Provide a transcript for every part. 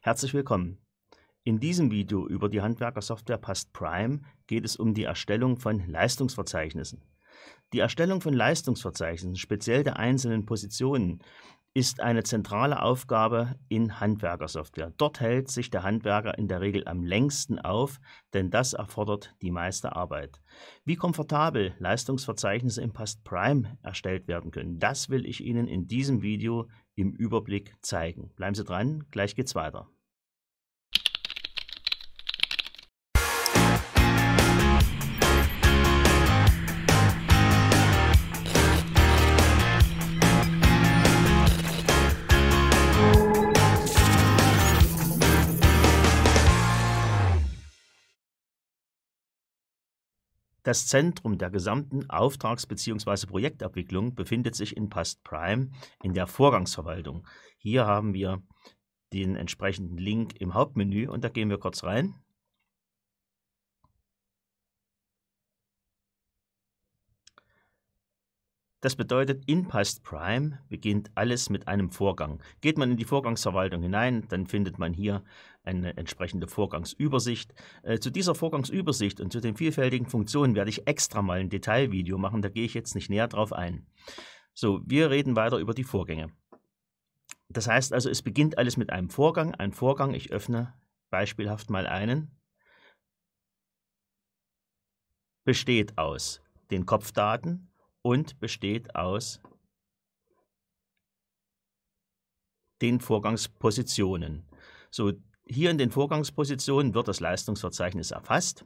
Herzlich willkommen. In diesem Video über die Handwerkersoftware Past Prime geht es um die Erstellung von Leistungsverzeichnissen. Die Erstellung von Leistungsverzeichnissen, speziell der einzelnen Positionen, ist eine zentrale Aufgabe in Handwerkersoftware. Dort hält sich der Handwerker in der Regel am längsten auf, denn das erfordert die meiste Arbeit. Wie komfortabel Leistungsverzeichnisse im Past Prime erstellt werden können, das will ich Ihnen in diesem Video im Überblick zeigen. Bleiben Sie dran, gleich geht's weiter. Das Zentrum der gesamten Auftrags- bzw. Projektabwicklung befindet sich in Past Prime in der Vorgangsverwaltung. Hier haben wir den entsprechenden Link im Hauptmenü und da gehen wir kurz rein. Das bedeutet, in Past Prime beginnt alles mit einem Vorgang. Geht man in die Vorgangsverwaltung hinein, dann findet man hier eine entsprechende Vorgangsübersicht. Äh, zu dieser Vorgangsübersicht und zu den vielfältigen Funktionen werde ich extra mal ein Detailvideo machen, da gehe ich jetzt nicht näher drauf ein. So, wir reden weiter über die Vorgänge. Das heißt also, es beginnt alles mit einem Vorgang. Ein Vorgang, ich öffne beispielhaft mal einen, besteht aus den Kopfdaten, und besteht aus den Vorgangspositionen. So, hier in den Vorgangspositionen wird das Leistungsverzeichnis erfasst.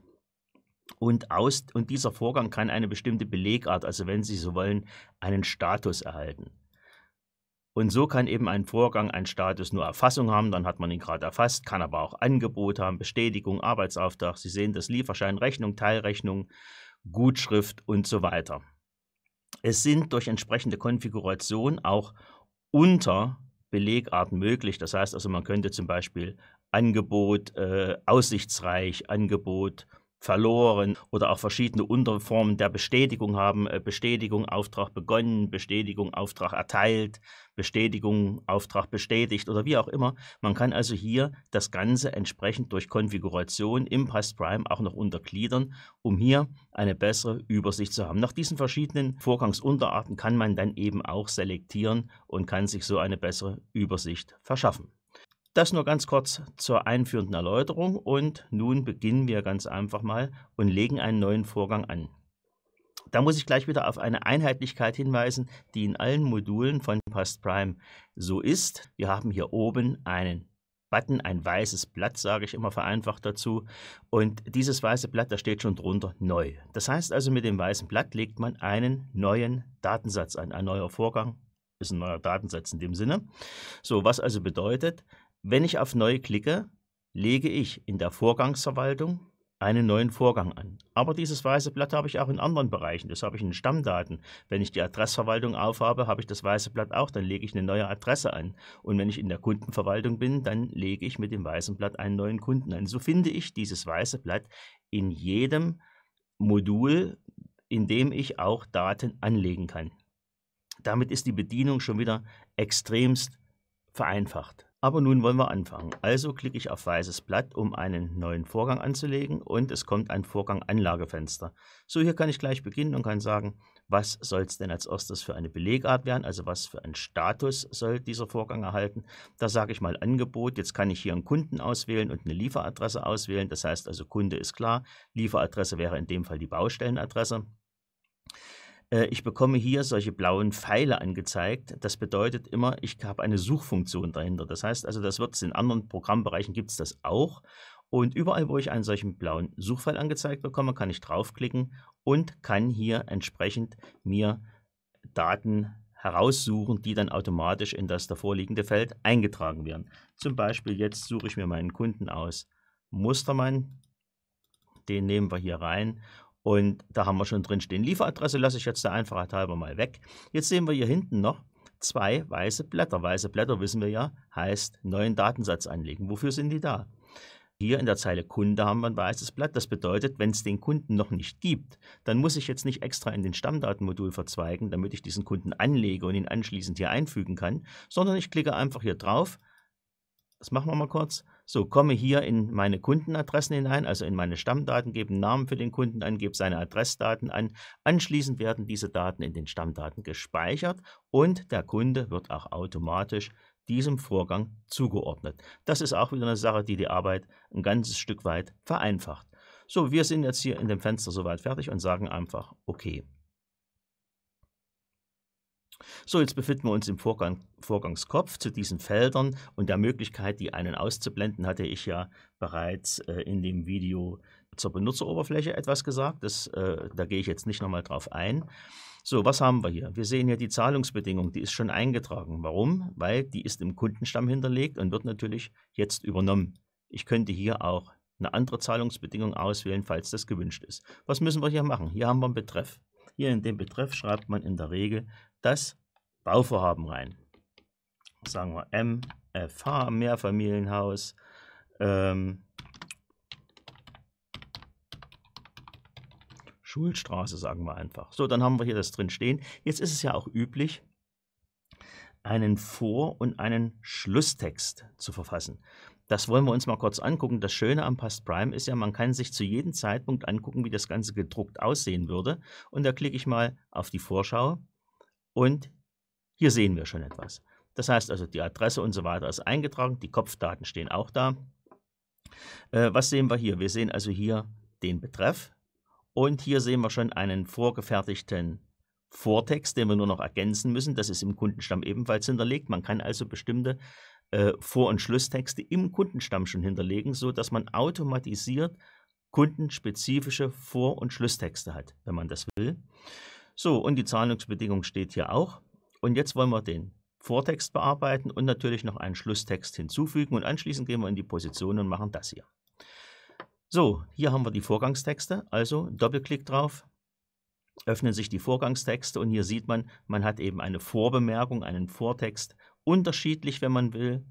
Und, aus, und dieser Vorgang kann eine bestimmte Belegart, also wenn Sie so wollen, einen Status erhalten. Und so kann eben ein Vorgang einen Status nur Erfassung haben, dann hat man ihn gerade erfasst, kann aber auch Angebot haben, Bestätigung, Arbeitsauftrag, Sie sehen das Lieferschein, Rechnung, Teilrechnung, Gutschrift und so weiter. Es sind durch entsprechende Konfiguration auch Unterbelegarten möglich. Das heißt also, man könnte zum Beispiel Angebot äh, aussichtsreich, Angebot verloren oder auch verschiedene Unterformen der Bestätigung haben. Äh, Bestätigung, Auftrag begonnen, Bestätigung, Auftrag erteilt Bestätigung, Auftrag bestätigt oder wie auch immer. Man kann also hier das Ganze entsprechend durch Konfiguration im Past Prime auch noch untergliedern, um hier eine bessere Übersicht zu haben. Nach diesen verschiedenen Vorgangsunterarten kann man dann eben auch selektieren und kann sich so eine bessere Übersicht verschaffen. Das nur ganz kurz zur einführenden Erläuterung und nun beginnen wir ganz einfach mal und legen einen neuen Vorgang an. Da muss ich gleich wieder auf eine Einheitlichkeit hinweisen, die in allen Modulen von Past Prime so ist. Wir haben hier oben einen Button, ein weißes Blatt, sage ich immer vereinfacht dazu. Und dieses weiße Blatt, da steht schon drunter neu. Das heißt also, mit dem weißen Blatt legt man einen neuen Datensatz an. Ein neuer Vorgang ist ein neuer Datensatz in dem Sinne. So, was also bedeutet, wenn ich auf neu klicke, lege ich in der Vorgangsverwaltung einen neuen Vorgang an. Aber dieses weiße Blatt habe ich auch in anderen Bereichen. Das habe ich in Stammdaten. Wenn ich die Adressverwaltung aufhabe, habe ich das weiße Blatt auch. Dann lege ich eine neue Adresse an. Und wenn ich in der Kundenverwaltung bin, dann lege ich mit dem weißen Blatt einen neuen Kunden an. So finde ich dieses weiße Blatt in jedem Modul, in dem ich auch Daten anlegen kann. Damit ist die Bedienung schon wieder extremst vereinfacht. Aber nun wollen wir anfangen. Also klicke ich auf weißes Blatt, um einen neuen Vorgang anzulegen und es kommt ein Vorgang Anlagefenster. So, hier kann ich gleich beginnen und kann sagen, was soll es denn als erstes für eine Belegart werden, also was für einen Status soll dieser Vorgang erhalten. Da sage ich mal Angebot, jetzt kann ich hier einen Kunden auswählen und eine Lieferadresse auswählen, das heißt also Kunde ist klar, Lieferadresse wäre in dem Fall die Baustellenadresse. Äh, ich bekomme hier solche blauen Pfeile angezeigt. Das bedeutet immer, ich habe eine Suchfunktion dahinter. Das heißt also, das wird es in anderen Programmbereichen gibt es das auch. Und überall, wo ich einen solchen blauen Suchfall angezeigt bekomme, kann ich draufklicken und kann hier entsprechend mir Daten heraussuchen, die dann automatisch in das davorliegende Feld eingetragen werden. Zum Beispiel jetzt suche ich mir meinen Kunden aus Mustermann. Den nehmen wir hier rein und da haben wir schon drin stehen. Lieferadresse lasse ich jetzt der Einfachheit halber mal weg. Jetzt sehen wir hier hinten noch zwei weiße Blätter. Weiße Blätter, wissen wir ja, heißt neuen Datensatz anlegen. Wofür sind die da? Hier in der Zeile Kunde haben wir ein weißes Blatt. Das bedeutet, wenn es den Kunden noch nicht gibt, dann muss ich jetzt nicht extra in den Stammdatenmodul verzweigen, damit ich diesen Kunden anlege und ihn anschließend hier einfügen kann, sondern ich klicke einfach hier drauf, das machen wir mal kurz. So, komme hier in meine Kundenadressen hinein, also in meine Stammdaten, gebe einen Namen für den Kunden an, gebe seine Adressdaten an. Anschließend werden diese Daten in den Stammdaten gespeichert und der Kunde wird auch automatisch diesem Vorgang zugeordnet. Das ist auch wieder eine Sache, die die Arbeit ein ganzes Stück weit vereinfacht. So, wir sind jetzt hier in dem Fenster soweit fertig und sagen einfach OK. So, jetzt befinden wir uns im Vorgang, Vorgangskopf zu diesen Feldern und der Möglichkeit, die einen auszublenden, hatte ich ja bereits äh, in dem Video zur Benutzeroberfläche etwas gesagt. Das, äh, da gehe ich jetzt nicht nochmal drauf ein. So, was haben wir hier? Wir sehen hier die Zahlungsbedingung, die ist schon eingetragen. Warum? Weil die ist im Kundenstamm hinterlegt und wird natürlich jetzt übernommen. Ich könnte hier auch eine andere Zahlungsbedingung auswählen, falls das gewünscht ist. Was müssen wir hier machen? Hier haben wir einen Betreff. Hier in dem Betreff schreibt man in der Regel das Bauvorhaben rein. Sagen wir MFH, äh, Mehrfamilienhaus. Ähm, Schulstraße, sagen wir einfach. So, dann haben wir hier das drin stehen. Jetzt ist es ja auch üblich, einen Vor- und einen Schlusstext zu verfassen. Das wollen wir uns mal kurz angucken. Das Schöne am Past Prime ist ja, man kann sich zu jedem Zeitpunkt angucken, wie das Ganze gedruckt aussehen würde. Und da klicke ich mal auf die Vorschau und hier sehen wir schon etwas. Das heißt also, die Adresse und so weiter ist eingetragen, die Kopfdaten stehen auch da. Äh, was sehen wir hier? Wir sehen also hier den Betreff und hier sehen wir schon einen vorgefertigten Vortext, den wir nur noch ergänzen müssen. Das ist im Kundenstamm ebenfalls hinterlegt. Man kann also bestimmte äh, Vor- und Schlusstexte im Kundenstamm schon hinterlegen, sodass man automatisiert kundenspezifische Vor- und Schlusstexte hat, wenn man das will. So, und die Zahlungsbedingung steht hier auch. Und jetzt wollen wir den Vortext bearbeiten und natürlich noch einen Schlusstext hinzufügen und anschließend gehen wir in die Position und machen das hier. So, hier haben wir die Vorgangstexte, also Doppelklick drauf, öffnen sich die Vorgangstexte und hier sieht man, man hat eben eine Vorbemerkung, einen Vortext, unterschiedlich, wenn man will,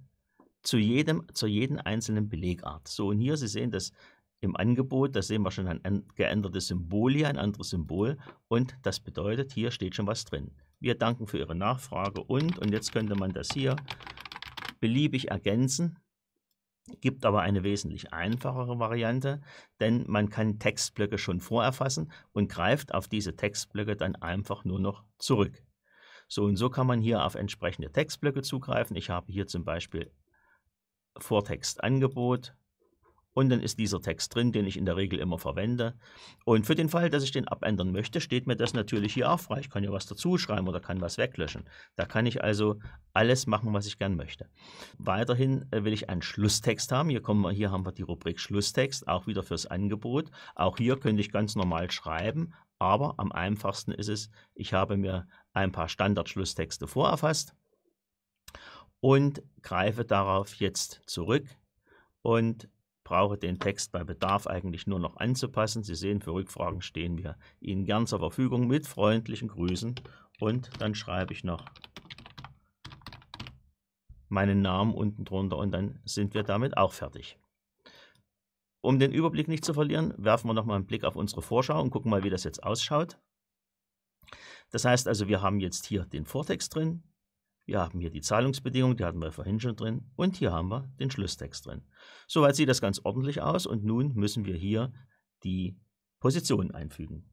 zu jedem, zu jeden einzelnen Belegart. So, und hier, Sie sehen, das im Angebot. Da sehen wir schon ein geändertes Symbol hier, ein anderes Symbol. Und das bedeutet, hier steht schon was drin. Wir danken für Ihre Nachfrage und, und jetzt könnte man das hier beliebig ergänzen, gibt aber eine wesentlich einfachere Variante, denn man kann Textblöcke schon vorerfassen und greift auf diese Textblöcke dann einfach nur noch zurück. So und so kann man hier auf entsprechende Textblöcke zugreifen. Ich habe hier zum Beispiel Vortextangebot, und dann ist dieser Text drin, den ich in der Regel immer verwende. Und für den Fall, dass ich den abändern möchte, steht mir das natürlich hier auch frei. Ich kann ja was dazuschreiben oder kann was weglöschen. Da kann ich also alles machen, was ich gern möchte. Weiterhin äh, will ich einen Schlusstext haben. Hier, kommen wir, hier haben wir die Rubrik Schlusstext, auch wieder fürs Angebot. Auch hier könnte ich ganz normal schreiben, aber am einfachsten ist es, ich habe mir ein paar Standardschlusstexte vorerfasst und greife darauf jetzt zurück und brauche den Text bei Bedarf eigentlich nur noch anzupassen. Sie sehen, für Rückfragen stehen wir Ihnen gern zur Verfügung mit freundlichen Grüßen. Und dann schreibe ich noch meinen Namen unten drunter und dann sind wir damit auch fertig. Um den Überblick nicht zu verlieren, werfen wir nochmal einen Blick auf unsere Vorschau und gucken mal, wie das jetzt ausschaut. Das heißt also, wir haben jetzt hier den Vortext drin, wir haben hier die Zahlungsbedingungen, die hatten wir vorhin schon drin. Und hier haben wir den Schlusstext drin. Soweit sieht das ganz ordentlich aus und nun müssen wir hier die Positionen einfügen.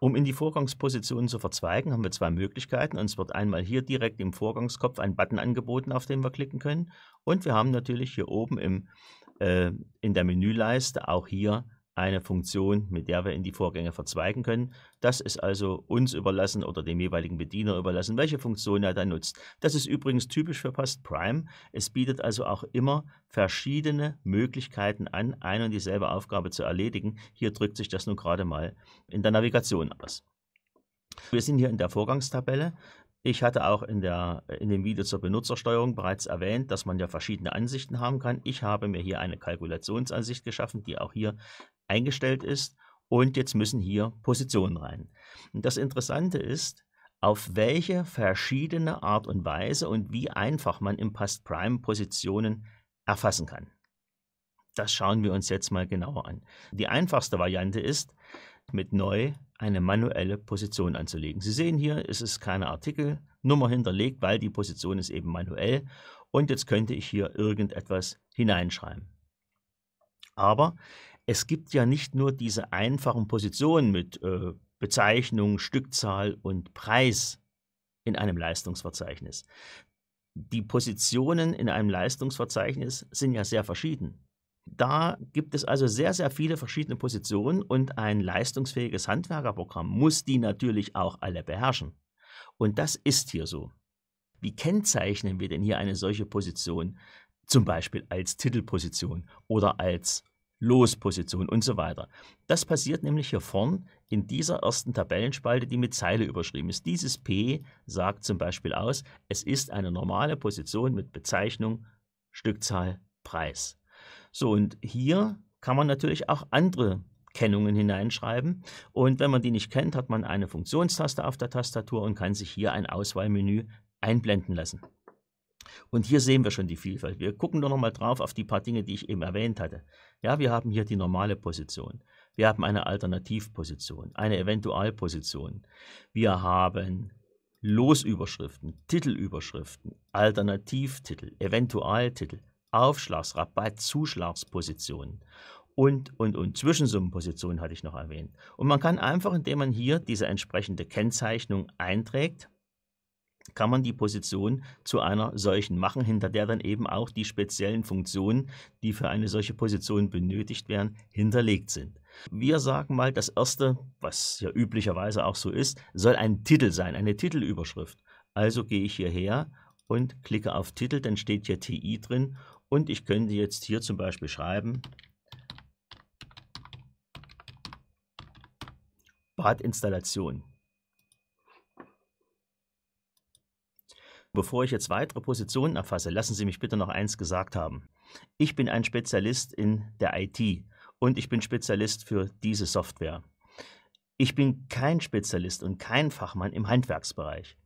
Um in die Vorgangspositionen zu verzweigen, haben wir zwei Möglichkeiten. Uns wird einmal hier direkt im Vorgangskopf ein Button angeboten, auf den wir klicken können. Und wir haben natürlich hier oben im, äh, in der Menüleiste auch hier eine Funktion, mit der wir in die Vorgänge verzweigen können. Das ist also uns überlassen oder dem jeweiligen Bediener überlassen, welche Funktion er dann nutzt. Das ist übrigens typisch für Post Prime. Es bietet also auch immer verschiedene Möglichkeiten an, eine und dieselbe Aufgabe zu erledigen. Hier drückt sich das nun gerade mal in der Navigation aus. Wir sind hier in der Vorgangstabelle. Ich hatte auch in, der, in dem Video zur Benutzersteuerung bereits erwähnt, dass man ja verschiedene Ansichten haben kann. Ich habe mir hier eine Kalkulationsansicht geschaffen, die auch hier eingestellt ist und jetzt müssen hier Positionen rein. Und das Interessante ist, auf welche verschiedene Art und Weise und wie einfach man im Past Prime Positionen erfassen kann. Das schauen wir uns jetzt mal genauer an. Die einfachste Variante ist, mit neu eine manuelle Position anzulegen. Sie sehen hier, es ist keine Artikelnummer hinterlegt, weil die Position ist eben manuell. Und jetzt könnte ich hier irgendetwas hineinschreiben. Aber es gibt ja nicht nur diese einfachen Positionen mit äh, Bezeichnung, Stückzahl und Preis in einem Leistungsverzeichnis. Die Positionen in einem Leistungsverzeichnis sind ja sehr verschieden. Da gibt es also sehr, sehr viele verschiedene Positionen und ein leistungsfähiges Handwerkerprogramm muss die natürlich auch alle beherrschen. Und das ist hier so. Wie kennzeichnen wir denn hier eine solche Position, zum Beispiel als Titelposition oder als Losposition und so weiter. Das passiert nämlich hier vorn in dieser ersten Tabellenspalte, die mit Zeile überschrieben ist. Dieses P sagt zum Beispiel aus, es ist eine normale Position mit Bezeichnung, Stückzahl, Preis. So, und hier kann man natürlich auch andere Kennungen hineinschreiben. Und wenn man die nicht kennt, hat man eine Funktionstaste auf der Tastatur und kann sich hier ein Auswahlmenü einblenden lassen. Und hier sehen wir schon die Vielfalt. Wir gucken nur noch mal drauf auf die paar Dinge, die ich eben erwähnt hatte. Ja, wir haben hier die normale Position. Wir haben eine Alternativposition, eine Eventualposition. Wir haben Losüberschriften, Titelüberschriften, Alternativtitel, Eventualtitel, Aufschlagsrabatt, Zuschlagspositionen und, und, und Zwischensummenpositionen hatte ich noch erwähnt. Und man kann einfach, indem man hier diese entsprechende Kennzeichnung einträgt, kann man die Position zu einer solchen machen, hinter der dann eben auch die speziellen Funktionen, die für eine solche Position benötigt werden, hinterlegt sind. Wir sagen mal, das erste, was ja üblicherweise auch so ist, soll ein Titel sein, eine Titelüberschrift. Also gehe ich hierher und klicke auf Titel, dann steht hier TI drin und ich könnte jetzt hier zum Beispiel schreiben, Badinstallation. Bevor ich jetzt weitere Positionen erfasse, lassen Sie mich bitte noch eins gesagt haben. Ich bin ein Spezialist in der IT und ich bin Spezialist für diese Software. Ich bin kein Spezialist und kein Fachmann im Handwerksbereich.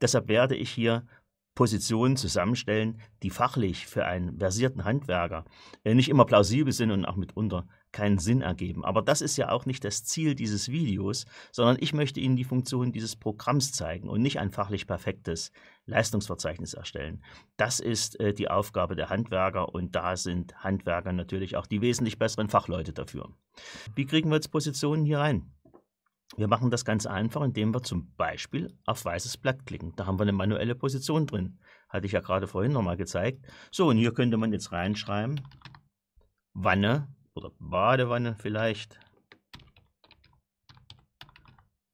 Deshalb werde ich hier Positionen zusammenstellen, die fachlich für einen versierten Handwerker äh, nicht immer plausibel sind und auch mitunter keinen Sinn ergeben. Aber das ist ja auch nicht das Ziel dieses Videos, sondern ich möchte Ihnen die Funktion dieses Programms zeigen und nicht ein fachlich perfektes Leistungsverzeichnis erstellen. Das ist äh, die Aufgabe der Handwerker und da sind Handwerker natürlich auch die wesentlich besseren Fachleute dafür. Wie kriegen wir jetzt Positionen hier rein? Wir machen das ganz einfach, indem wir zum Beispiel auf weißes Blatt klicken. Da haben wir eine manuelle Position drin. Hatte ich ja gerade vorhin nochmal gezeigt. So, und hier könnte man jetzt reinschreiben, Wanne oder Badewanne vielleicht.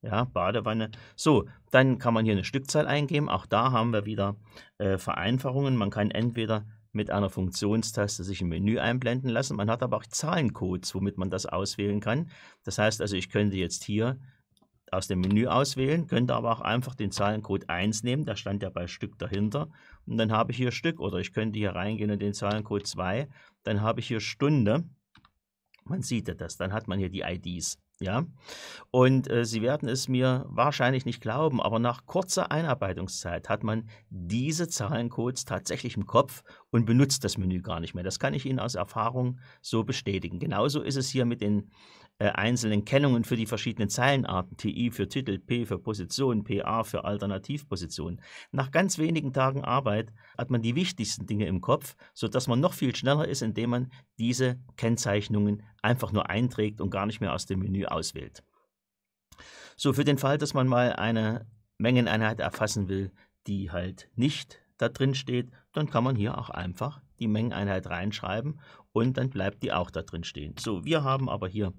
Ja, Badewanne. So, dann kann man hier eine Stückzahl eingeben. Auch da haben wir wieder äh, Vereinfachungen. Man kann entweder mit einer Funktionstaste sich ein Menü einblenden lassen. Man hat aber auch Zahlencodes, womit man das auswählen kann. Das heißt also, ich könnte jetzt hier aus dem Menü auswählen, könnte aber auch einfach den Zahlencode 1 nehmen, da stand ja bei Stück dahinter und dann habe ich hier Stück oder ich könnte hier reingehen und den Zahlencode 2, dann habe ich hier Stunde man sieht ja das, dann hat man hier die IDs. Ja? Und äh, Sie werden es mir wahrscheinlich nicht glauben, aber nach kurzer Einarbeitungszeit hat man diese Zahlencodes tatsächlich im Kopf und benutzt das Menü gar nicht mehr. Das kann ich Ihnen aus Erfahrung so bestätigen. Genauso ist es hier mit den äh, einzelnen Kennungen für die verschiedenen Zeilenarten, TI für Titel, P für Position, PA für Alternativposition. Nach ganz wenigen Tagen Arbeit hat man die wichtigsten Dinge im Kopf, sodass man noch viel schneller ist, indem man diese Kennzeichnungen einfach nur einträgt und gar nicht mehr aus dem Menü auswählt. So, für den Fall, dass man mal eine Mengeneinheit erfassen will, die halt nicht da drin steht, dann kann man hier auch einfach die Mengeneinheit reinschreiben und dann bleibt die auch da drin stehen. So, wir haben aber hier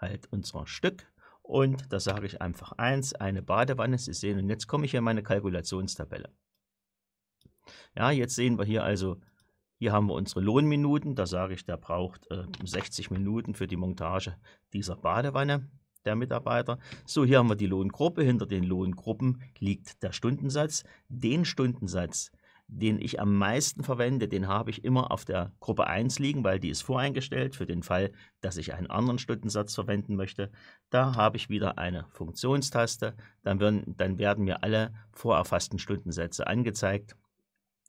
halt unser Stück. Und da sage ich einfach 1, eine Badewanne. Sie sehen, und jetzt komme ich hier in meine Kalkulationstabelle. Ja, jetzt sehen wir hier also, hier haben wir unsere Lohnminuten. Da sage ich, der braucht äh, 60 Minuten für die Montage dieser Badewanne der Mitarbeiter. So, hier haben wir die Lohngruppe. Hinter den Lohngruppen liegt der Stundensatz. Den Stundensatz, den ich am meisten verwende, den habe ich immer auf der Gruppe 1 liegen, weil die ist voreingestellt für den Fall, dass ich einen anderen Stundensatz verwenden möchte. Da habe ich wieder eine Funktionstaste, dann werden, dann werden mir alle vorerfassten Stundensätze angezeigt.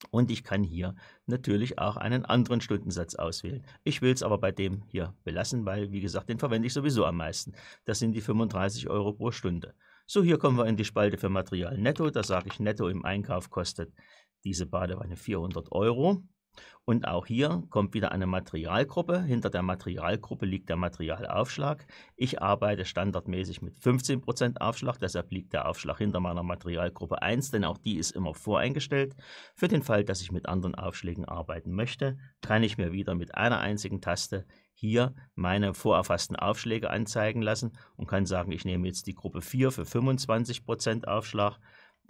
Und ich kann hier natürlich auch einen anderen Stundensatz auswählen. Ich will es aber bei dem hier belassen, weil, wie gesagt, den verwende ich sowieso am meisten. Das sind die 35 Euro pro Stunde. So, hier kommen wir in die Spalte für Material netto. Da sage ich, netto im Einkauf kostet diese Badewanne 400 Euro. Und auch hier kommt wieder eine Materialgruppe. Hinter der Materialgruppe liegt der Materialaufschlag. Ich arbeite standardmäßig mit 15% Aufschlag, deshalb liegt der Aufschlag hinter meiner Materialgruppe 1, denn auch die ist immer voreingestellt. Für den Fall, dass ich mit anderen Aufschlägen arbeiten möchte, kann ich mir wieder mit einer einzigen Taste hier meine vorerfassten Aufschläge anzeigen lassen und kann sagen, ich nehme jetzt die Gruppe 4 für 25% Aufschlag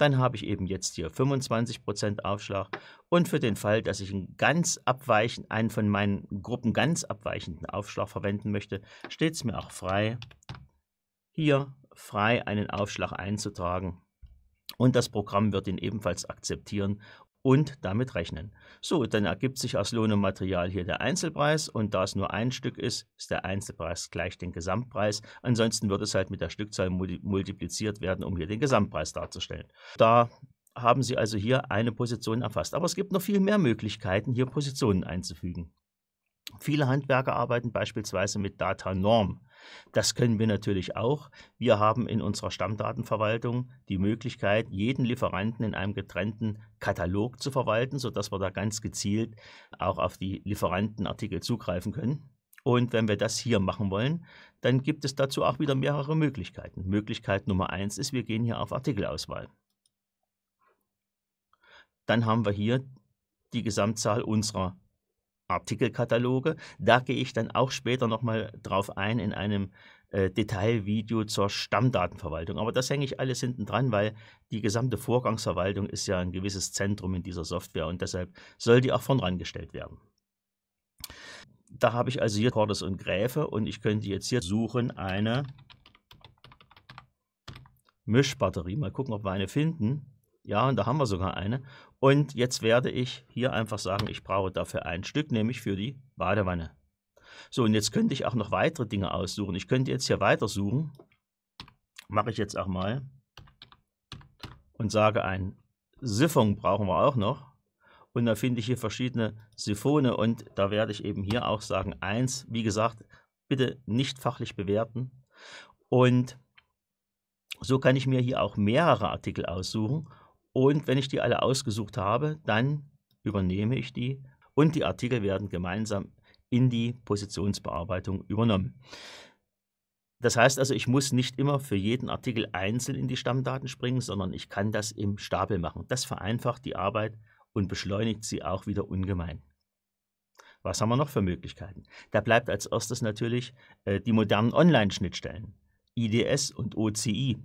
dann habe ich eben jetzt hier 25% Aufschlag. Und für den Fall, dass ich einen ganz abweichend, einen von meinen Gruppen ganz abweichenden Aufschlag verwenden möchte, steht es mir auch frei, hier frei einen Aufschlag einzutragen. Und das Programm wird ihn ebenfalls akzeptieren und damit rechnen. So, dann ergibt sich aus Lohn und Material hier der Einzelpreis und da es nur ein Stück ist, ist der Einzelpreis gleich den Gesamtpreis. Ansonsten wird es halt mit der Stückzahl multipliziert werden, um hier den Gesamtpreis darzustellen. Da haben Sie also hier eine Position erfasst. Aber es gibt noch viel mehr Möglichkeiten, hier Positionen einzufügen. Viele Handwerker arbeiten beispielsweise mit Data Norm. Das können wir natürlich auch. Wir haben in unserer Stammdatenverwaltung die Möglichkeit, jeden Lieferanten in einem getrennten Katalog zu verwalten, sodass wir da ganz gezielt auch auf die Lieferantenartikel zugreifen können. Und wenn wir das hier machen wollen, dann gibt es dazu auch wieder mehrere Möglichkeiten. Möglichkeit Nummer eins ist, wir gehen hier auf Artikelauswahl. Dann haben wir hier die Gesamtzahl unserer Artikelkataloge. Da gehe ich dann auch später nochmal drauf ein in einem äh, Detailvideo zur Stammdatenverwaltung. Aber das hänge ich alles hinten dran, weil die gesamte Vorgangsverwaltung ist ja ein gewisses Zentrum in dieser Software und deshalb soll die auch vorn rangestellt werden. Da habe ich also hier Cordes und Gräfe und ich könnte jetzt hier suchen eine Mischbatterie. Mal gucken, ob wir eine finden. Ja, und da haben wir sogar eine. Und jetzt werde ich hier einfach sagen, ich brauche dafür ein Stück, nämlich für die Badewanne. So, und jetzt könnte ich auch noch weitere Dinge aussuchen. Ich könnte jetzt hier weiter suchen. Mache ich jetzt auch mal. Und sage, ein Siphon brauchen wir auch noch. Und da finde ich hier verschiedene Siphone. Und da werde ich eben hier auch sagen, eins, wie gesagt, bitte nicht fachlich bewerten. Und so kann ich mir hier auch mehrere Artikel aussuchen und wenn ich die alle ausgesucht habe, dann übernehme ich die und die Artikel werden gemeinsam in die Positionsbearbeitung übernommen. Das heißt also, ich muss nicht immer für jeden Artikel einzeln in die Stammdaten springen, sondern ich kann das im Stapel machen. Das vereinfacht die Arbeit und beschleunigt sie auch wieder ungemein. Was haben wir noch für Möglichkeiten? Da bleibt als erstes natürlich äh, die modernen Online-Schnittstellen, IDS und OCI.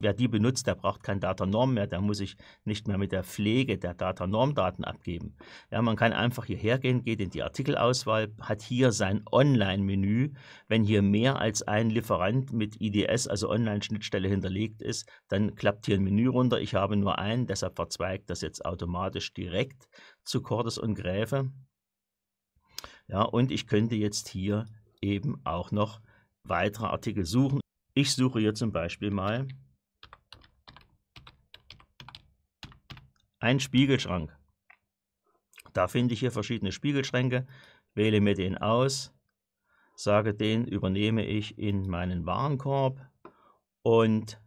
Wer die benutzt, der braucht kein Datanorm mehr, der muss sich nicht mehr mit der Pflege der Datanormdaten abgeben. Ja, man kann einfach hierher gehen, geht in die Artikelauswahl, hat hier sein Online-Menü. Wenn hier mehr als ein Lieferant mit IDS, also Online-Schnittstelle, hinterlegt ist, dann klappt hier ein Menü runter. Ich habe nur einen, deshalb verzweigt das jetzt automatisch direkt zu Cordes und Gräfe. Ja, und ich könnte jetzt hier eben auch noch weitere Artikel suchen. Ich suche hier zum Beispiel mal Ein Spiegelschrank. Da finde ich hier verschiedene Spiegelschränke, wähle mir den aus, sage den übernehme ich in meinen Warenkorb und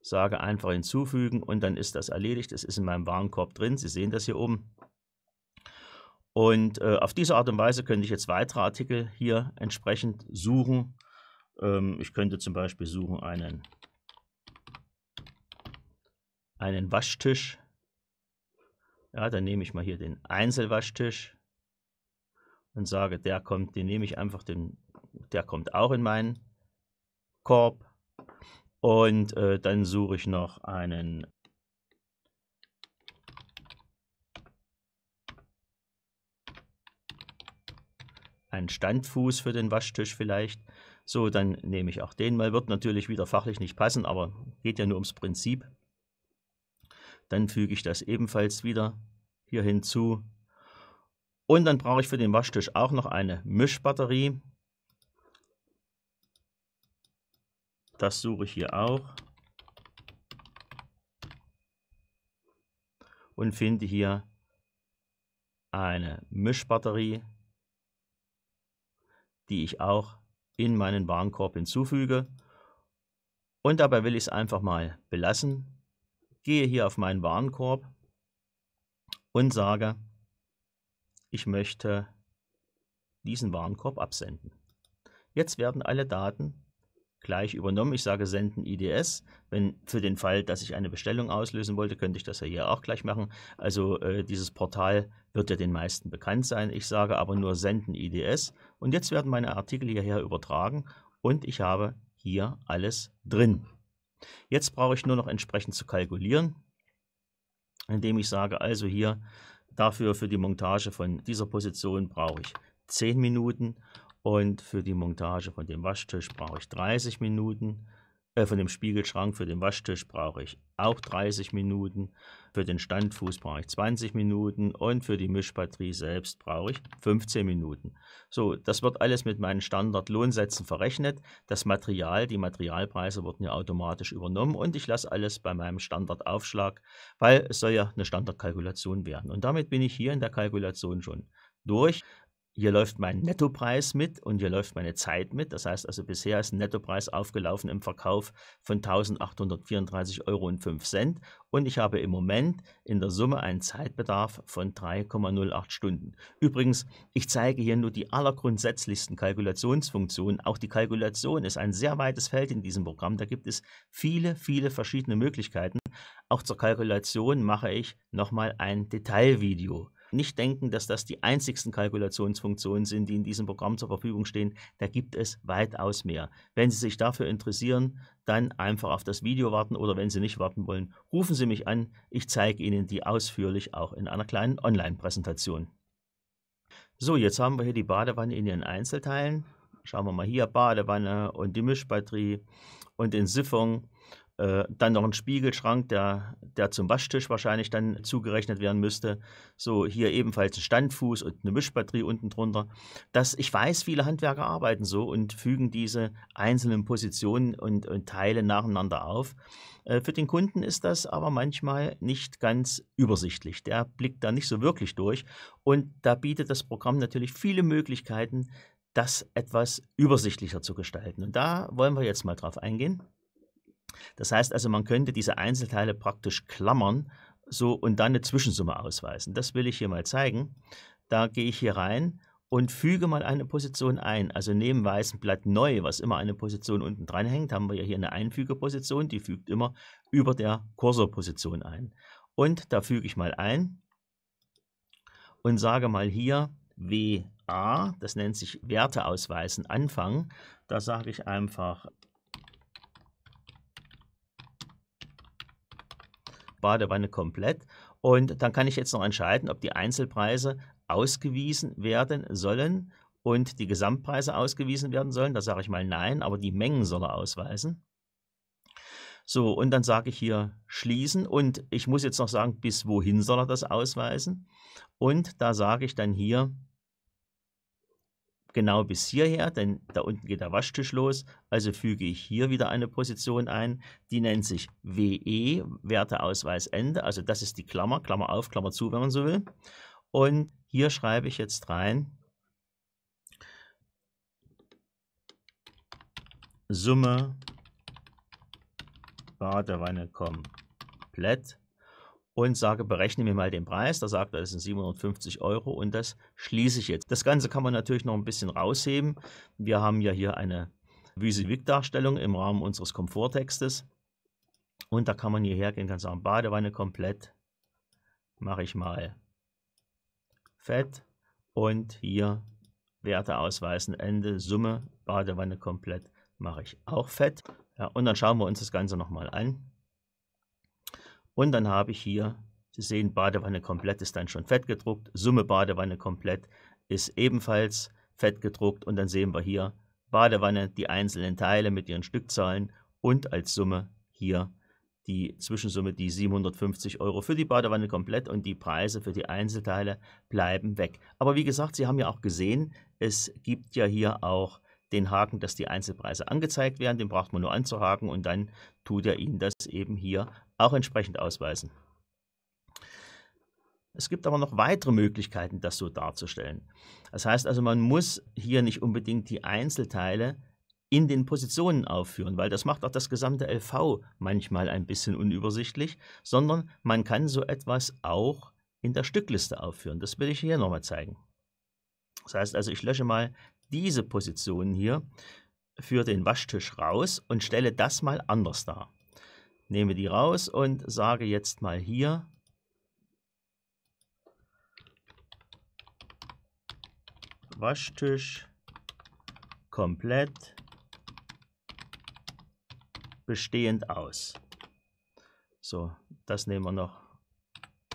sage einfach hinzufügen und dann ist das erledigt. Es ist in meinem Warenkorb drin, Sie sehen das hier oben. Und äh, auf diese Art und Weise könnte ich jetzt weitere Artikel hier entsprechend suchen. Ähm, ich könnte zum Beispiel suchen einen einen Waschtisch. Ja, dann nehme ich mal hier den Einzelwaschtisch und sage, der kommt, den nehme ich einfach, den, der kommt auch in meinen Korb. Und äh, dann suche ich noch einen einen Standfuß für den Waschtisch vielleicht. So, dann nehme ich auch den mal. Wird natürlich wieder fachlich nicht passen, aber geht ja nur ums Prinzip. Dann füge ich das ebenfalls wieder hier hinzu. Und dann brauche ich für den Waschtisch auch noch eine Mischbatterie. Das suche ich hier auch. Und finde hier eine Mischbatterie, die ich auch in meinen Warenkorb hinzufüge. Und dabei will ich es einfach mal belassen gehe hier auf meinen Warenkorb und sage, ich möchte diesen Warenkorb absenden. Jetzt werden alle Daten gleich übernommen. Ich sage senden IDS. Wenn für den Fall, dass ich eine Bestellung auslösen wollte, könnte ich das ja hier auch gleich machen. Also äh, dieses Portal wird ja den meisten bekannt sein. Ich sage aber nur senden IDS. Und jetzt werden meine Artikel hierher übertragen und ich habe hier alles drin. Jetzt brauche ich nur noch entsprechend zu kalkulieren, indem ich sage, also hier dafür für die Montage von dieser Position brauche ich 10 Minuten und für die Montage von dem Waschtisch brauche ich 30 Minuten äh, von dem Spiegelschrank für den Waschtisch brauche ich auch 30 Minuten, für den Standfuß brauche ich 20 Minuten und für die Mischbatterie selbst brauche ich 15 Minuten. So, das wird alles mit meinen Standardlohnsätzen verrechnet. Das Material, die Materialpreise wurden ja automatisch übernommen und ich lasse alles bei meinem Standardaufschlag, weil es soll ja eine Standardkalkulation werden. Und damit bin ich hier in der Kalkulation schon durch hier läuft mein Nettopreis mit und hier läuft meine Zeit mit. Das heißt also, bisher ist ein Nettopreis aufgelaufen im Verkauf von 1.834,05 Euro und ich habe im Moment in der Summe einen Zeitbedarf von 3,08 Stunden. Übrigens, ich zeige hier nur die allergrundsätzlichsten Kalkulationsfunktionen. Auch die Kalkulation ist ein sehr weites Feld in diesem Programm. Da gibt es viele, viele verschiedene Möglichkeiten. Auch zur Kalkulation mache ich nochmal ein Detailvideo nicht denken, dass das die einzigsten Kalkulationsfunktionen sind, die in diesem Programm zur Verfügung stehen. Da gibt es weitaus mehr. Wenn Sie sich dafür interessieren, dann einfach auf das Video warten oder wenn Sie nicht warten wollen, rufen Sie mich an. Ich zeige Ihnen die ausführlich auch in einer kleinen Online-Präsentation. So, jetzt haben wir hier die Badewanne in ihren Einzelteilen. Schauen wir mal hier, Badewanne und die Mischbatterie und den Siphon äh, dann noch ein Spiegelschrank, der, der zum Waschtisch wahrscheinlich dann zugerechnet werden müsste. So hier ebenfalls ein Standfuß und eine Mischbatterie unten drunter. Das, ich weiß, viele Handwerker arbeiten so und fügen diese einzelnen Positionen und, und Teile nacheinander auf. Äh, für den Kunden ist das aber manchmal nicht ganz übersichtlich. Der blickt da nicht so wirklich durch. Und da bietet das Programm natürlich viele Möglichkeiten, das etwas übersichtlicher zu gestalten. Und da wollen wir jetzt mal drauf eingehen. Das heißt also, man könnte diese Einzelteile praktisch klammern so und dann eine Zwischensumme ausweisen. Das will ich hier mal zeigen. Da gehe ich hier rein und füge mal eine Position ein. Also neben weißem Blatt neu, was immer eine Position unten dran hängt, haben wir ja hier eine Einfügeposition, die fügt immer über der Kursorposition ein. Und da füge ich mal ein und sage mal hier WA, das nennt sich Werte ausweisen, Anfang. Da sage ich einfach Badewanne komplett. Und dann kann ich jetzt noch entscheiden, ob die Einzelpreise ausgewiesen werden sollen und die Gesamtpreise ausgewiesen werden sollen. Da sage ich mal nein, aber die Mengen soll er ausweisen. So, und dann sage ich hier schließen und ich muss jetzt noch sagen, bis wohin soll er das ausweisen. Und da sage ich dann hier genau bis hierher, denn da unten geht der Waschtisch los. Also füge ich hier wieder eine Position ein, die nennt sich WE, Werteausweisende. Also das ist die Klammer, Klammer auf, Klammer zu, wenn man so will. Und hier schreibe ich jetzt rein Summe Badewanne komplett und sage, berechne mir mal den Preis. Da sagt er, das sind 750 Euro und das schließe ich jetzt. Das Ganze kann man natürlich noch ein bisschen rausheben. Wir haben ja hier eine Wysiwyg-Darstellung im Rahmen unseres Komforttextes. Und da kann man hierher gehen, und sagen, Badewanne komplett, mache ich mal fett und hier Werte ausweisen, Ende, Summe, Badewanne komplett, mache ich auch fett. Ja, und dann schauen wir uns das Ganze nochmal an. Und dann habe ich hier, Sie sehen, Badewanne komplett ist dann schon fett gedruckt. Summe Badewanne komplett ist ebenfalls fett gedruckt. Und dann sehen wir hier Badewanne, die einzelnen Teile mit ihren Stückzahlen und als Summe hier die Zwischensumme, die 750 Euro für die Badewanne komplett und die Preise für die Einzelteile bleiben weg. Aber wie gesagt, Sie haben ja auch gesehen, es gibt ja hier auch den Haken, dass die Einzelpreise angezeigt werden. Den braucht man nur anzuhaken und dann tut er Ihnen das eben hier auch entsprechend ausweisen. Es gibt aber noch weitere Möglichkeiten, das so darzustellen. Das heißt also, man muss hier nicht unbedingt die Einzelteile in den Positionen aufführen, weil das macht auch das gesamte LV manchmal ein bisschen unübersichtlich, sondern man kann so etwas auch in der Stückliste aufführen. Das will ich hier nochmal zeigen. Das heißt also, ich lösche mal diese Positionen hier für den Waschtisch raus und stelle das mal anders dar nehme die raus und sage jetzt mal hier Waschtisch komplett bestehend aus. So, das nehmen wir noch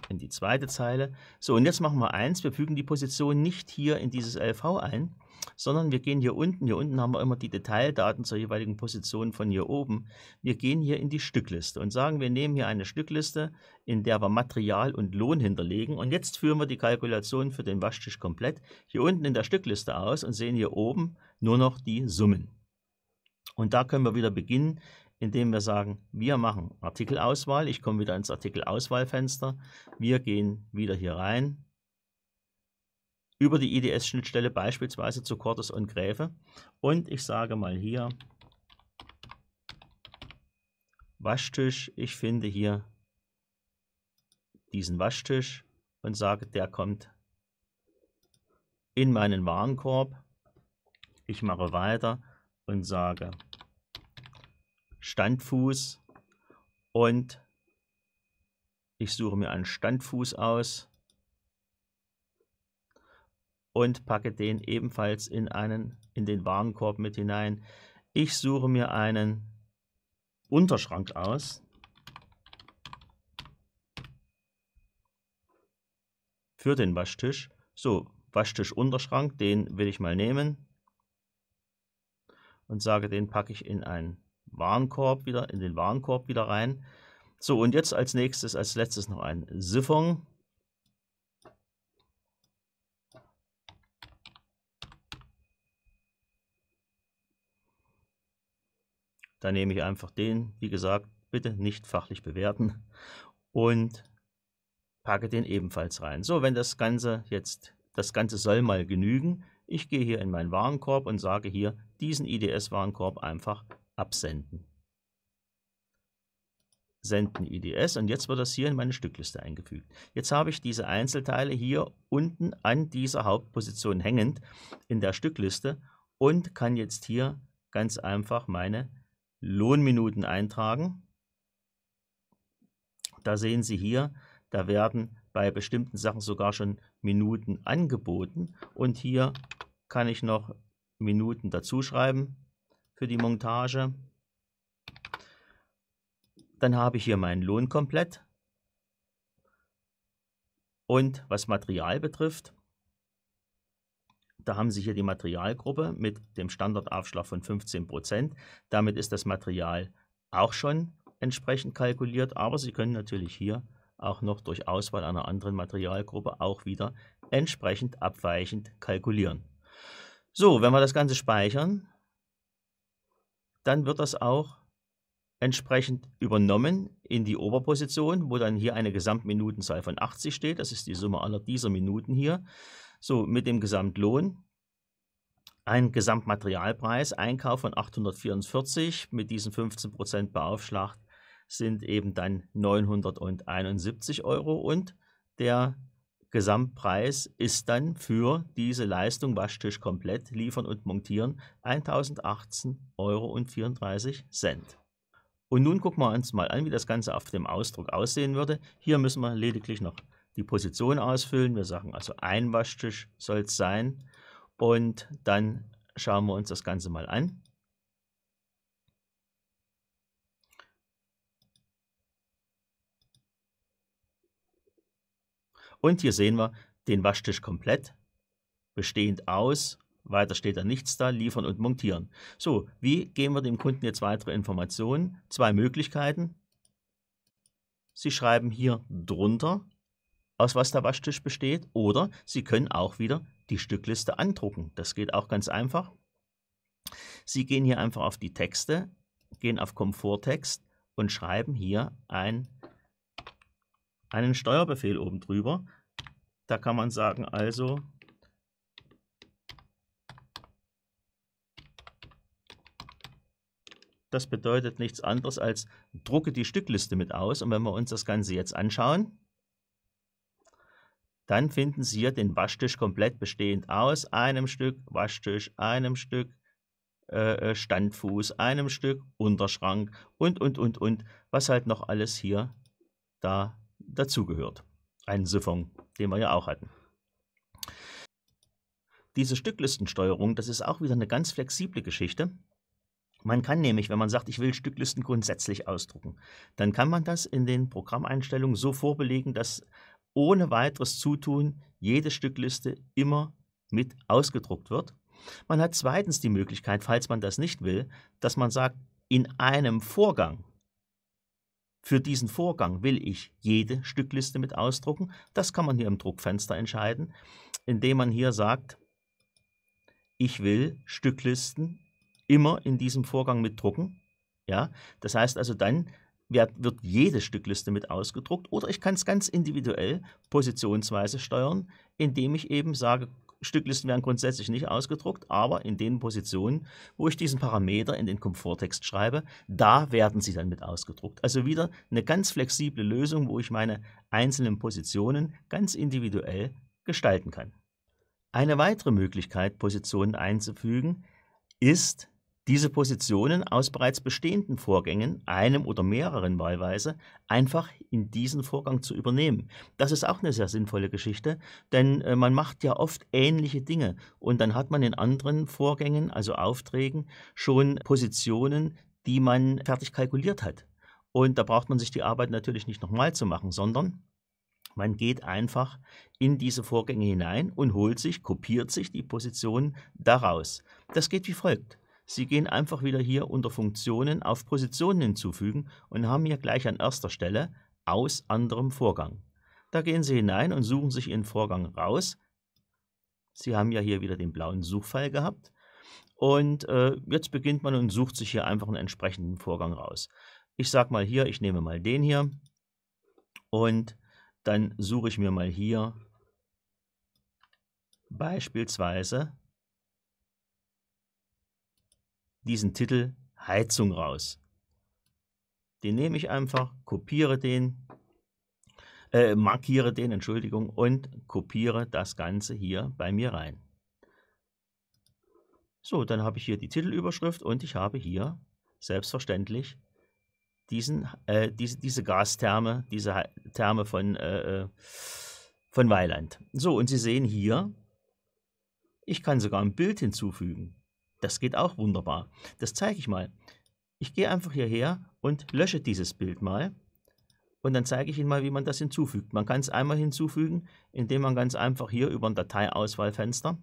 in die zweite Zeile. So, und jetzt machen wir eins. Wir fügen die Position nicht hier in dieses LV ein, sondern wir gehen hier unten, hier unten haben wir immer die Detaildaten zur jeweiligen Position von hier oben. Wir gehen hier in die Stückliste und sagen, wir nehmen hier eine Stückliste, in der wir Material und Lohn hinterlegen und jetzt führen wir die Kalkulation für den Waschtisch komplett hier unten in der Stückliste aus und sehen hier oben nur noch die Summen. Und da können wir wieder beginnen, indem wir sagen, wir machen Artikelauswahl. Ich komme wieder ins Artikelauswahlfenster. Wir gehen wieder hier rein, über die IDS-Schnittstelle beispielsweise zu Cortes und Gräfe. Und ich sage mal hier Waschtisch. Ich finde hier diesen Waschtisch und sage, der kommt in meinen Warenkorb. Ich mache weiter und sage Standfuß und ich suche mir einen Standfuß aus und packe den ebenfalls in, einen, in den Warenkorb mit hinein. Ich suche mir einen Unterschrank aus. Für den Waschtisch. So, Waschtisch-Unterschrank, den will ich mal nehmen. Und sage, den packe ich in einen Warenkorb wieder, in den Warenkorb wieder rein. So, und jetzt als nächstes, als letztes noch ein Siphon. Da nehme ich einfach den, wie gesagt, bitte nicht fachlich bewerten und packe den ebenfalls rein. So, wenn das Ganze jetzt, das Ganze soll mal genügen. Ich gehe hier in meinen Warenkorb und sage hier, diesen IDS-Warenkorb einfach absenden. Senden IDS und jetzt wird das hier in meine Stückliste eingefügt. Jetzt habe ich diese Einzelteile hier unten an dieser Hauptposition hängend in der Stückliste und kann jetzt hier ganz einfach meine Lohnminuten eintragen. Da sehen Sie hier, da werden bei bestimmten Sachen sogar schon Minuten angeboten. Und hier kann ich noch Minuten dazuschreiben für die Montage. Dann habe ich hier meinen Lohn komplett. Und was Material betrifft, da haben Sie hier die Materialgruppe mit dem Standardaufschlag von 15 Prozent. Damit ist das Material auch schon entsprechend kalkuliert, aber Sie können natürlich hier auch noch durch Auswahl einer anderen Materialgruppe auch wieder entsprechend abweichend kalkulieren. So, wenn wir das Ganze speichern, dann wird das auch entsprechend übernommen in die Oberposition, wo dann hier eine Gesamtminutenzahl von 80 steht. Das ist die Summe aller dieser Minuten hier. So, mit dem Gesamtlohn, ein Gesamtmaterialpreis, Einkauf von 844 mit diesen 15% beaufschlagt sind eben dann 971 Euro und der Gesamtpreis ist dann für diese Leistung Waschtisch komplett liefern und montieren 1018,34 Euro. Und nun gucken wir uns mal an, wie das Ganze auf dem Ausdruck aussehen würde. Hier müssen wir lediglich noch die Position ausfüllen. Wir sagen also, ein Waschtisch soll es sein. Und dann schauen wir uns das Ganze mal an. Und hier sehen wir den Waschtisch komplett, bestehend aus weiter steht da nichts da, liefern und montieren. So, wie geben wir dem Kunden jetzt weitere Informationen? Zwei Möglichkeiten. Sie schreiben hier drunter aus was der Waschtisch besteht, oder Sie können auch wieder die Stückliste andrucken. Das geht auch ganz einfach. Sie gehen hier einfach auf die Texte, gehen auf Komforttext und schreiben hier ein, einen Steuerbefehl oben drüber. Da kann man sagen, also Das bedeutet nichts anderes als drucke die Stückliste mit aus. Und wenn wir uns das Ganze jetzt anschauen, dann finden Sie hier den Waschtisch komplett bestehend aus einem Stück Waschtisch, einem Stück äh, äh, Standfuß, einem Stück Unterschrank und, und, und, und, was halt noch alles hier da dazugehört. Ein Siphon, den wir ja auch hatten. Diese Stücklistensteuerung, das ist auch wieder eine ganz flexible Geschichte. Man kann nämlich, wenn man sagt, ich will Stücklisten grundsätzlich ausdrucken, dann kann man das in den Programmeinstellungen so vorbelegen, dass ohne weiteres Zutun jede Stückliste immer mit ausgedruckt wird. Man hat zweitens die Möglichkeit, falls man das nicht will, dass man sagt, in einem Vorgang, für diesen Vorgang will ich jede Stückliste mit ausdrucken. Das kann man hier im Druckfenster entscheiden, indem man hier sagt, ich will Stücklisten immer in diesem Vorgang mitdrucken. Ja, das heißt also, dann wird jede Stückliste mit ausgedruckt oder ich kann es ganz individuell positionsweise steuern, indem ich eben sage, Stücklisten werden grundsätzlich nicht ausgedruckt, aber in den Positionen, wo ich diesen Parameter in den Komforttext schreibe, da werden sie dann mit ausgedruckt. Also wieder eine ganz flexible Lösung, wo ich meine einzelnen Positionen ganz individuell gestalten kann. Eine weitere Möglichkeit, Positionen einzufügen, ist diese Positionen aus bereits bestehenden Vorgängen, einem oder mehreren wahlweise, einfach in diesen Vorgang zu übernehmen. Das ist auch eine sehr sinnvolle Geschichte, denn äh, man macht ja oft ähnliche Dinge und dann hat man in anderen Vorgängen, also Aufträgen, schon Positionen, die man fertig kalkuliert hat. Und da braucht man sich die Arbeit natürlich nicht nochmal zu machen, sondern man geht einfach in diese Vorgänge hinein und holt sich, kopiert sich die Positionen daraus. Das geht wie folgt. Sie gehen einfach wieder hier unter Funktionen auf Positionen hinzufügen und haben hier gleich an erster Stelle aus anderem Vorgang. Da gehen Sie hinein und suchen sich Ihren Vorgang raus. Sie haben ja hier wieder den blauen Suchfall gehabt. Und äh, jetzt beginnt man und sucht sich hier einfach einen entsprechenden Vorgang raus. Ich sage mal hier, ich nehme mal den hier und dann suche ich mir mal hier beispielsweise diesen Titel Heizung raus. Den nehme ich einfach, kopiere den, äh, markiere den, Entschuldigung, und kopiere das Ganze hier bei mir rein. So, dann habe ich hier die Titelüberschrift und ich habe hier selbstverständlich diesen, äh, diese, diese Gastherme, diese Therme von, äh, äh, von Weiland. So, und Sie sehen hier, ich kann sogar ein Bild hinzufügen. Das geht auch wunderbar. Das zeige ich mal. Ich gehe einfach hierher und lösche dieses Bild mal. Und dann zeige ich Ihnen mal, wie man das hinzufügt. Man kann es einmal hinzufügen, indem man ganz einfach hier über ein Dateiauswahlfenster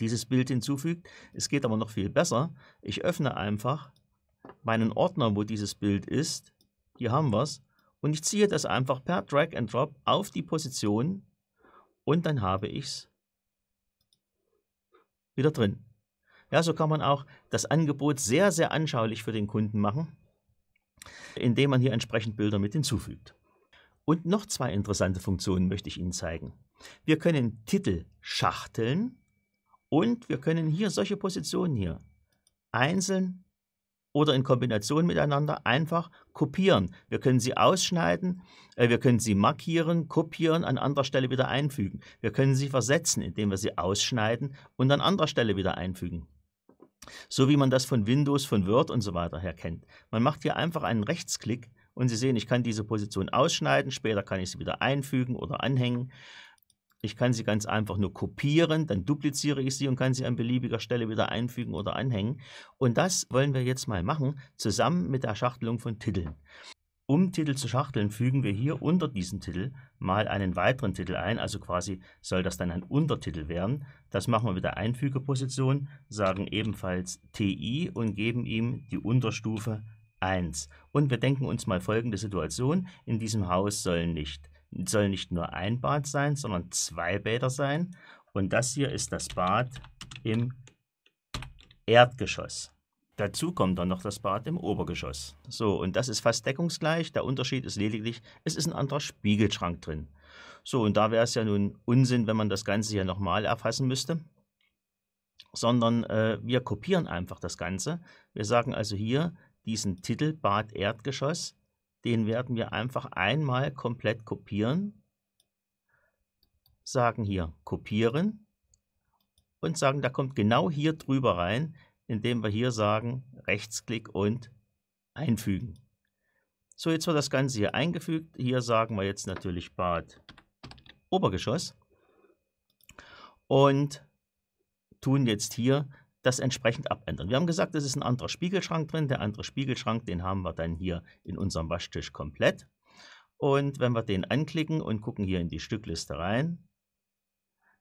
dieses Bild hinzufügt. Es geht aber noch viel besser. Ich öffne einfach meinen Ordner, wo dieses Bild ist. Hier haben wir es. Und ich ziehe das einfach per Drag and Drop auf die Position und dann habe ich es wieder drin. Ja, so kann man auch das Angebot sehr, sehr anschaulich für den Kunden machen, indem man hier entsprechend Bilder mit hinzufügt. Und noch zwei interessante Funktionen möchte ich Ihnen zeigen. Wir können Titel schachteln und wir können hier solche Positionen hier einzeln oder in Kombination miteinander einfach kopieren. Wir können sie ausschneiden, äh, wir können sie markieren, kopieren, an anderer Stelle wieder einfügen. Wir können sie versetzen, indem wir sie ausschneiden und an anderer Stelle wieder einfügen. So wie man das von Windows, von Word und so weiter her kennt. Man macht hier einfach einen Rechtsklick und Sie sehen, ich kann diese Position ausschneiden, später kann ich sie wieder einfügen oder anhängen. Ich kann sie ganz einfach nur kopieren, dann dupliziere ich sie und kann sie an beliebiger Stelle wieder einfügen oder anhängen. Und das wollen wir jetzt mal machen, zusammen mit der Schachtelung von Titeln. Um Titel zu schachteln, fügen wir hier unter diesen Titel mal einen weiteren Titel ein, also quasi soll das dann ein Untertitel werden. Das machen wir mit der Einfügeposition, sagen ebenfalls TI und geben ihm die Unterstufe 1. Und wir denken uns mal folgende Situation. In diesem Haus sollen nicht, soll nicht nur ein Bad sein, sondern zwei Bäder sein. Und das hier ist das Bad im Erdgeschoss. Dazu kommt dann noch das Bad im Obergeschoss. So, und das ist fast deckungsgleich. Der Unterschied ist lediglich, es ist ein anderer Spiegelschrank drin. So, und da wäre es ja nun Unsinn, wenn man das Ganze hier nochmal erfassen müsste, sondern äh, wir kopieren einfach das Ganze. Wir sagen also hier diesen Titel Bad Erdgeschoss, den werden wir einfach einmal komplett kopieren, sagen hier kopieren und sagen, da kommt genau hier drüber rein indem wir hier sagen Rechtsklick und einfügen. So, jetzt wird das Ganze hier eingefügt. Hier sagen wir jetzt natürlich Bad Obergeschoss und tun jetzt hier das entsprechend abändern. Wir haben gesagt, es ist ein anderer Spiegelschrank drin. Der andere Spiegelschrank, den haben wir dann hier in unserem Waschtisch komplett. Und wenn wir den anklicken und gucken hier in die Stückliste rein,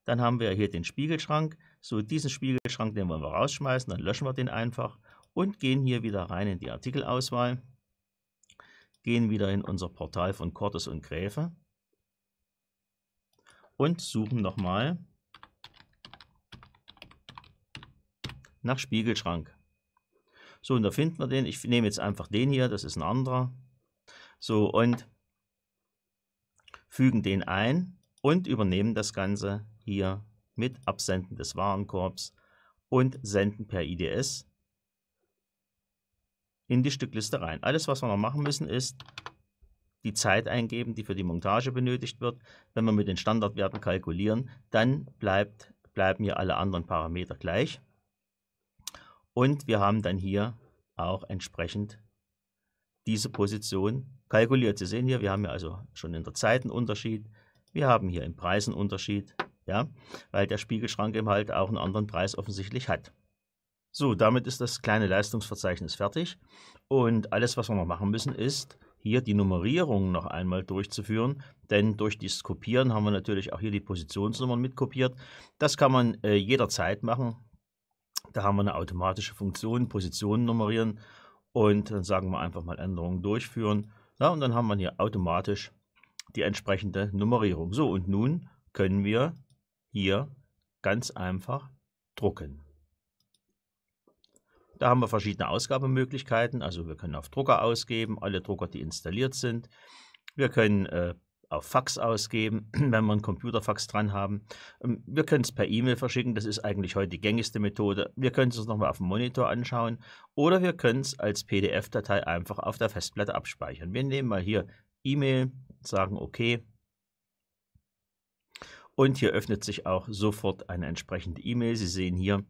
dann haben wir hier den Spiegelschrank. So, diesen Spiegelschrank, den wollen wir rausschmeißen, dann löschen wir den einfach und gehen hier wieder rein in die Artikelauswahl, gehen wieder in unser Portal von Cortes und Gräfe und suchen nochmal nach Spiegelschrank. So, und da finden wir den. Ich nehme jetzt einfach den hier, das ist ein anderer. So, und fügen den ein und übernehmen das Ganze hier mit Absenden des Warenkorbs und Senden per IDS in die Stückliste rein. Alles, was wir noch machen müssen, ist die Zeit eingeben, die für die Montage benötigt wird. Wenn wir mit den Standardwerten kalkulieren, dann bleibt, bleiben hier alle anderen Parameter gleich. Und wir haben dann hier auch entsprechend diese Position kalkuliert. Sie sehen hier, wir haben ja also schon in der Zeit einen Unterschied. Wir haben hier im Preis einen Unterschied ja, weil der Spiegelschrank eben halt auch einen anderen Preis offensichtlich hat. So, damit ist das kleine Leistungsverzeichnis fertig und alles, was wir noch machen müssen, ist hier die Nummerierung noch einmal durchzuführen, denn durch dieses Kopieren haben wir natürlich auch hier die Positionsnummern mitkopiert. Das kann man äh, jederzeit machen. Da haben wir eine automatische Funktion, Positionen nummerieren und dann sagen wir einfach mal Änderungen durchführen. Ja, und dann haben wir hier automatisch die entsprechende Nummerierung. So, und nun können wir hier ganz einfach drucken. Da haben wir verschiedene Ausgabemöglichkeiten. Also wir können auf Drucker ausgeben, alle Drucker, die installiert sind. Wir können äh, auf Fax ausgeben, wenn wir einen Computerfax dran haben. Ähm, wir können es per E-Mail verschicken, das ist eigentlich heute die gängigste Methode. Wir können es uns nochmal auf dem Monitor anschauen oder wir können es als PDF-Datei einfach auf der Festplatte abspeichern. Wir nehmen mal hier E-Mail, sagen OK und hier öffnet sich auch sofort eine entsprechende E-Mail. Sie sehen hier,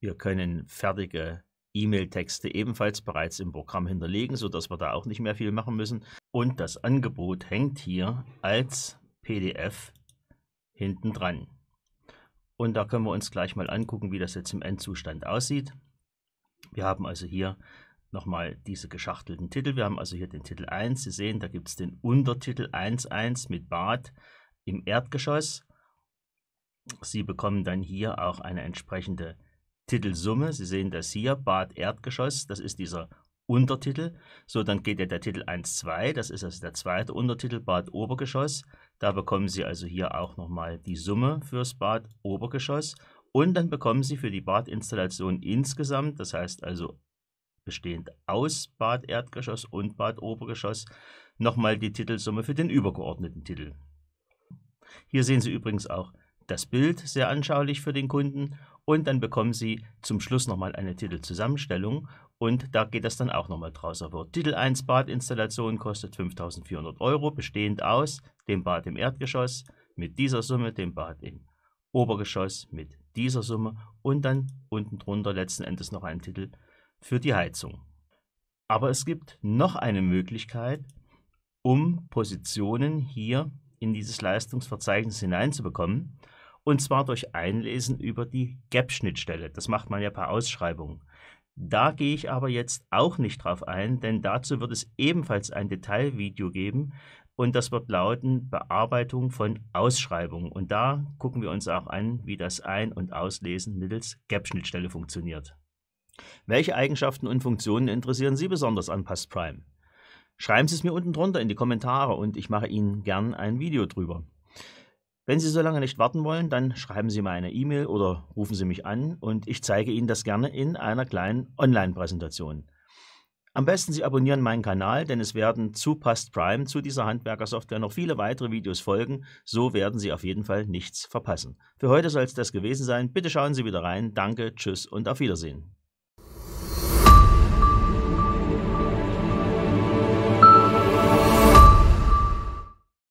wir können fertige E-Mail-Texte ebenfalls bereits im Programm hinterlegen, sodass wir da auch nicht mehr viel machen müssen. Und das Angebot hängt hier als PDF hinten dran. Und da können wir uns gleich mal angucken, wie das jetzt im Endzustand aussieht. Wir haben also hier nochmal diese geschachtelten Titel. Wir haben also hier den Titel 1. Sie sehen, da gibt es den Untertitel 1.1 mit Bad im Erdgeschoss. Sie bekommen dann hier auch eine entsprechende Titelsumme. Sie sehen das hier, Bad Erdgeschoss, das ist dieser Untertitel. So, dann geht ja der Titel 1.2, das ist also der zweite Untertitel, Bad Obergeschoss. Da bekommen Sie also hier auch nochmal die Summe fürs Bad Obergeschoss. Und dann bekommen Sie für die Badinstallation insgesamt, das heißt also bestehend aus Bad Erdgeschoss und Bad Obergeschoss, nochmal die Titelsumme für den übergeordneten Titel. Hier sehen Sie übrigens auch das Bild sehr anschaulich für den Kunden und dann bekommen Sie zum Schluss nochmal eine Titelzusammenstellung und da geht das dann auch nochmal draus Aber Titel 1 Badinstallation kostet 5400 Euro, bestehend aus dem Bad im Erdgeschoss mit dieser Summe, dem Bad im Obergeschoss mit dieser Summe und dann unten drunter letzten Endes noch einen Titel für die Heizung. Aber es gibt noch eine Möglichkeit, um Positionen hier in dieses Leistungsverzeichnis hineinzubekommen. Und zwar durch Einlesen über die Gap-Schnittstelle. Das macht man ja per Ausschreibung. Da gehe ich aber jetzt auch nicht drauf ein, denn dazu wird es ebenfalls ein Detailvideo geben und das wird lauten Bearbeitung von Ausschreibungen. Und da gucken wir uns auch an, wie das Ein- und Auslesen mittels Gap-Schnittstelle funktioniert. Welche Eigenschaften und Funktionen interessieren Sie besonders an Past Prime? Schreiben Sie es mir unten drunter in die Kommentare und ich mache Ihnen gern ein Video drüber. Wenn Sie so lange nicht warten wollen, dann schreiben Sie mir eine E-Mail oder rufen Sie mich an und ich zeige Ihnen das gerne in einer kleinen Online-Präsentation. Am besten Sie abonnieren meinen Kanal, denn es werden zu Past Prime, zu dieser Handwerker-Software noch viele weitere Videos folgen. So werden Sie auf jeden Fall nichts verpassen. Für heute soll es das gewesen sein. Bitte schauen Sie wieder rein. Danke, tschüss und auf Wiedersehen.